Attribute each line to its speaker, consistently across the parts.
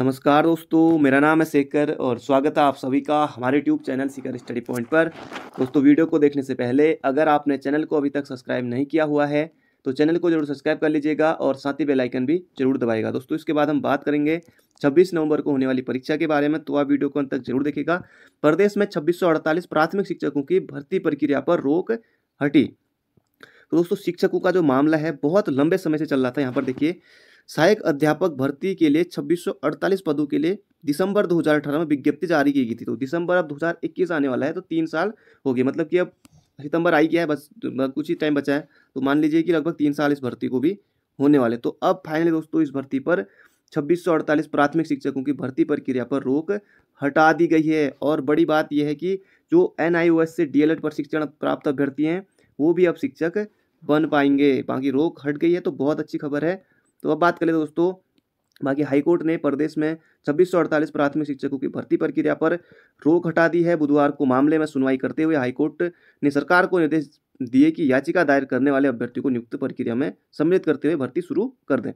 Speaker 1: नमस्कार दोस्तों मेरा नाम है शेखर और स्वागत है आप सभी का हमारे YouTube channel Sikar study point पर दोस्तों वीडियो को देखने से पहले अगर आपने चैनल को अभी तक सब्सक्राइब नहीं किया हुआ है तो चैनल को जरूर सब्सक्राइब कर लीजिएगा और साथ ही बेलाइकन भी जरूर दबाएगा दोस्तों इसके बाद हम बात करेंगे 26 नवंबर को होने वाली परीक्षा के बारे में तो आप वीडियो को अंत तक जरूर देखेगा प्रदेश में छब्बीस प्राथमिक शिक्षकों की भर्ती प्रक्रिया पर रोक हटी तो दोस्तों शिक्षकों का जो मामला है बहुत लंबे समय से चल रहा था यहाँ पर देखिए सहायक अध्यापक भर्ती के लिए 2648 पदों के लिए दिसंबर 2018 में विज्ञप्ति जारी की गई थी तो दिसंबर अब 2021 आने वाला है तो तीन साल हो गए मतलब कि अब सितंबर आई गया है बस मतलब कुछ ही टाइम बचा है तो मान लीजिए कि लगभग तीन साल इस भर्ती को भी होने वाले तो अब फाइनली दोस्तों इस भर्ती पर छब्बीस प्राथमिक शिक्षकों की भर्ती प्रक्रिया पर रोक हटा दी गई है और बड़ी बात यह है कि जो एन से डी पर शिक्षण प्राप्त अभ्यर्थी हैं वो भी अब शिक्षक बन पाएंगे बाकी रोक हट गई है तो बहुत अच्छी खबर है तो अब बात करें दोस्तों बाकी हाईकोर्ट ने प्रदेश में छब्बीस प्राथमिक शिक्षकों की भर्ती प्रक्रिया पर रोक हटा दी है बुधवार को मामले में सुनवाई करते हुए हाईकोर्ट ने सरकार को निर्देश दिए कि याचिका दायर करने वाले अभ्यर्थियों को नियुक्त प्रक्रिया में सम्मिलित करते हुए भर्ती शुरू कर दें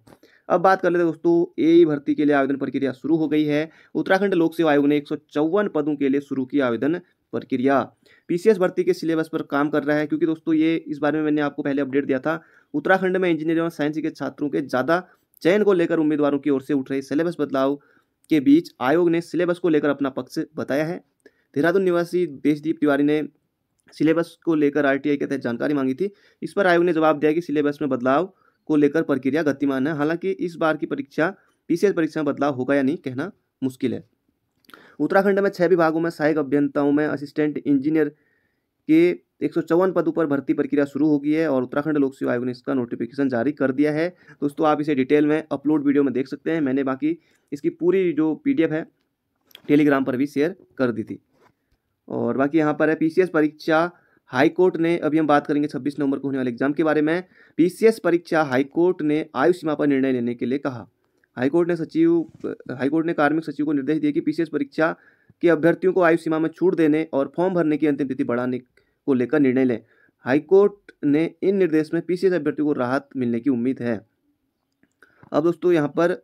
Speaker 1: अब बात कर लेते दोस्तों ए भर्ती के लिए आवेदन प्रक्रिया शुरू हो गई है उत्तराखंड लोक सेवा आयोग ने एक पदों के लिए शुरू की आवेदन प्रक्रिया पीसीएस भर्ती के सिलेबस पर काम कर रहा है क्योंकि दोस्तों ये इस बारे में मैंने आपको पहले अपडेट दिया था उत्तराखंड में इंजीनियरिंग और साइंस के छात्रों के ज़्यादा चयन को लेकर उम्मीदवारों की ओर से उठ रहे सिलेबस बदलाव के बीच आयोग ने सिलेबस को लेकर अपना पक्ष बताया है देहरादून निवासी देशदीप तिवारी ने सिलेबस को लेकर आरटीआई के तहत जानकारी मांगी थी इस पर आयोग ने जवाब दिया कि सिलेबस में बदलाव को लेकर प्रक्रिया गतिमान है हालांकि इस बार की परीक्षा पीसीएस परीक्षा में बदलाव होगा या नहीं कहना मुश्किल है उत्तराखंड में छह विभागों में सहायक अभियंताओं में असिस्टेंट इंजीनियर के एक सौ पदों पर भर्ती प्रक्रिया शुरू हो गई है और उत्तराखंड लोक सेवा आयोग ने इसका नोटिफिकेशन जारी कर दिया है दोस्तों आप इसे डिटेल में अपलोड वीडियो में देख सकते हैं मैंने बाकी इसकी पूरी जो पी है टेलीग्राम पर भी शेयर कर दी थी और बाकी यहाँ पर है पीसीएस परीक्षा हाई कोर्ट ने अभी हम बात करेंगे छब्बीस नवंबर को होने वाले एग्जाम के बारे में पी परीक्षा हाईकोर्ट ने आयु सीमा पर निर्णय लेने के लिए कहा हाईकोर्ट ने सचिव हाईकोर्ट ने कार्मिक सचिव को निर्देश दिए कि पी परीक्षा के अभ्यर्थियों को आयु सीमा में छूट देने और फॉर्म भरने की अंतिम तिथि बढ़ाने को लेकर निर्णय लें हाईकोर्ट ने इन निर्देश में पी अभ्यर्थियों को राहत मिलने की उम्मीद है अब दोस्तों यहाँ पर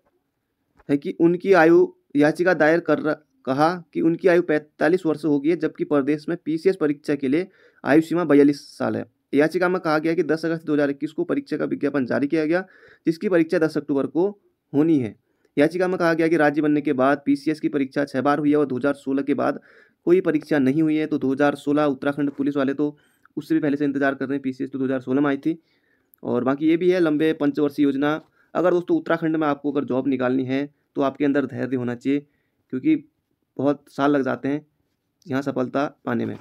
Speaker 1: है कि उनकी आयु याचिका दायर कर कहा कि उनकी आयु 45 वर्ष होगी है जबकि प्रदेश में पीसीएस परीक्षा के लिए आयु सीमा बयालीस साल है याचिका में कहा गया कि 10 अगस्त 2021 को परीक्षा का विज्ञापन जारी किया गया जिसकी परीक्षा 10 अक्टूबर को होनी है याचिका में कहा गया कि राज्य बनने के बाद पीसीएस की परीक्षा छः बार हुई है और 2016 के बाद कोई परीक्षा नहीं हुई है तो 2016 उत्तराखंड पुलिस वाले तो उससे भी पहले से इंतजार कर रहे हैं पीसीएस तो 2016 में आई थी और बाकी ये भी है लंबे पंचवर्षीय योजना अगर दोस्तों उत्तराखंड में आपको अगर जॉब निकालनी है तो आपके अंदर धैर्य होना चाहिए क्योंकि बहुत साल लग जाते हैं यहाँ सफलता पाने में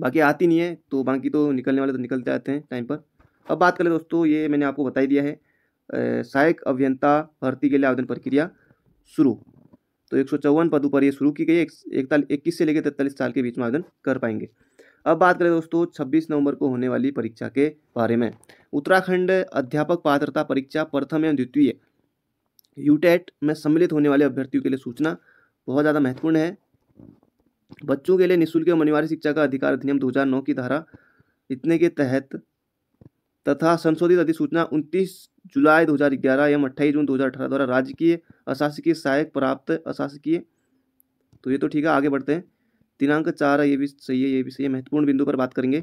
Speaker 1: बाकी आती नहीं है तो बाकी तो निकलने वाले तो निकलते आते हैं टाइम पर अब बात करें दोस्तों ये मैंने आपको बताई दिया है सहायक अभियंता भर्ती के लिए आवेदन प्रक्रिया शुरू तो एक पदों पर ये शुरू की गई है इकतालीस इक्कीस से लेकर तैंतालीस साल के बीच में आवेदन कर पाएंगे अब बात करें दोस्तों 26 नवंबर को होने वाली परीक्षा के बारे में उत्तराखंड अध्यापक पात्रता परीक्षा प्रथम एवं द्वितीय यूटेट में सम्मिलित होने वाले अभ्यर्थियों के लिए सूचना बहुत ज़्यादा महत्वपूर्ण है बच्चों के लिए निःशुल्क एवं अनिवार्य शिक्षा का अधिकार अधिनियम 2009 की धारा इतने के तहत तथा संशोधित अधिसूचना 29 जुलाई 2011 एवं 28 जून 2018 द्वारा राजकीय अशासकीय सहायक प्राप्त अशासकीय तो ये तो ठीक है आगे बढ़ते हैं दिनांक चार है ये भी सही है ये भी सही है महत्वपूर्ण बिंदु पर बात करेंगे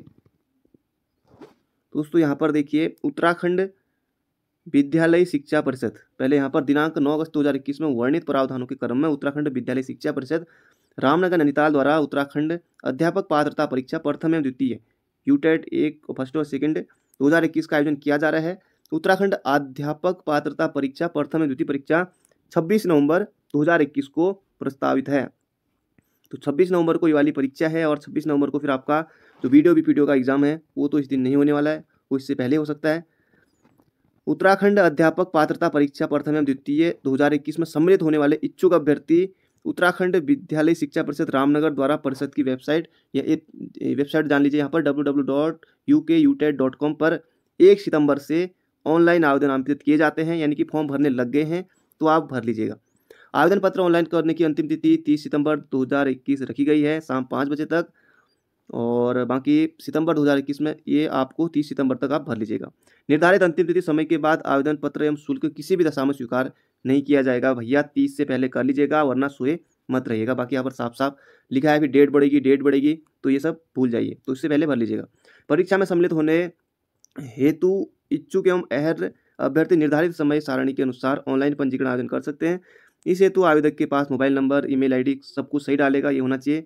Speaker 1: दोस्तों यहाँ पर देखिए उत्तराखंड विद्यालय शिक्षा परिषद पहले यहाँ पर दिनांक 9 अगस्त 2021 में वर्णित प्रावधानों के क्रम में उत्तराखंड विद्यालय शिक्षा परिषद रामनगर नैनीताल द्वारा उत्तराखंड अध्यापक पात्रता परीक्षा प्रथम एवं द्वितीय यूटेट एक फर्स्ट और सेकेंड दो का आयोजन किया जा रहा है उत्तराखंड अध्यापक पात्रता परीक्षा प्रथम एवं द्वितीय परीक्षा 26 नवंबर 2021 को प्रस्तावित है तो 26 नवंबर को ये वाली परीक्षा है और 26 नवंबर को फिर आपका जो वीडियो बी का एग्ज़ाम है वो तो इस दिन नहीं होने वाला है वो इससे पहले हो सकता है उत्तराखंड अध्यापक पात्रता परीक्षा प्रथम एवं द्वितीय 2021 में सम्मिलित होने वाले इच्छुक अभ्यर्थी उत्तराखंड विद्यालय शिक्षा परिषद रामनगर द्वारा परिषद की वेबसाइट या एक वेबसाइट जान लीजिए यहाँ पर डब्ल्यू पर एक सितंबर से ऑनलाइन आवेदन आमंत्रित किए जाते हैं यानी कि फॉर्म भरने लग गए हैं तो आप भर लीजिएगा आवेदन पत्र ऑनलाइन करने की अंतिम तिथि तीस सितंबर 2021 रखी गई है शाम पाँच बजे तक और बाकी सितंबर 2021 में ये आपको 30 सितंबर तक आप भर लीजिएगा निर्धारित अंतिम तिथि समय के बाद आवेदन पत्र एवं शुल्क किसी भी दशा में स्वीकार नहीं किया जाएगा भैया तीस से पहले कर लीजिएगा वरना सोए मत रहिएगा बाकी यहाँ पर साफ साफ लिखा है कि डेट बढ़ेगी डेट बढ़ेगी तो ये सब भूल जाइए तो इससे पहले भर लीजिएगा परीक्षा में सम्मिलित होने हेतु इच्छुक एवं अहर अभ्यर्थी निर्धारित समय सारणी के अनुसार ऑनलाइन पंजीकरण आवेदन कर सकते हैं इस हेतु आवेदक के पास मोबाइल नंबर ईमेल आईडी सब कुछ सही डालेगा ये होना चाहिए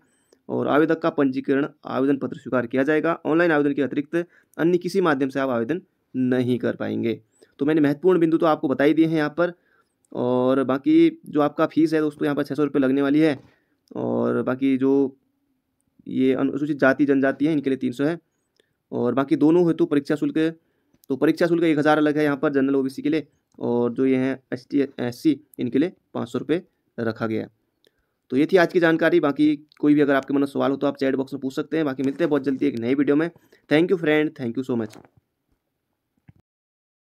Speaker 1: और आवेदक का पंजीकरण आवेदन पत्र स्वीकार किया जाएगा ऑनलाइन आवेदन के अतिरिक्त अन्य किसी माध्यम से आप आवेदन नहीं कर पाएंगे तो मैंने महत्वपूर्ण बिंदु तो आपको बताई दिए हैं यहाँ पर और बाकी जो आपका फीस है दोस्तों यहाँ पर छः सौ रुपये लगने वाली है और बाकी जो ये अनुसूचित जाति जनजाति है इनके लिए तीन सौ है और बाकी दोनों हेतु परीक्षा शुल्क तो परीक्षा शुल्क एक हज़ार अलग है यहाँ पर जनरल ओबीसी के लिए और जो ये हैं एस टी एस सी इनके लिए पाँच सौ रुपये रखा गया है तो ये थी आज की जानकारी बाकी कोई भी अगर आपके मन में सवाल हो तो आप चैट बॉक्स में पूछ सकते हैं बाकी मिलते हैं बहुत जल्दी एक नई वीडियो में thank you friend thank you so much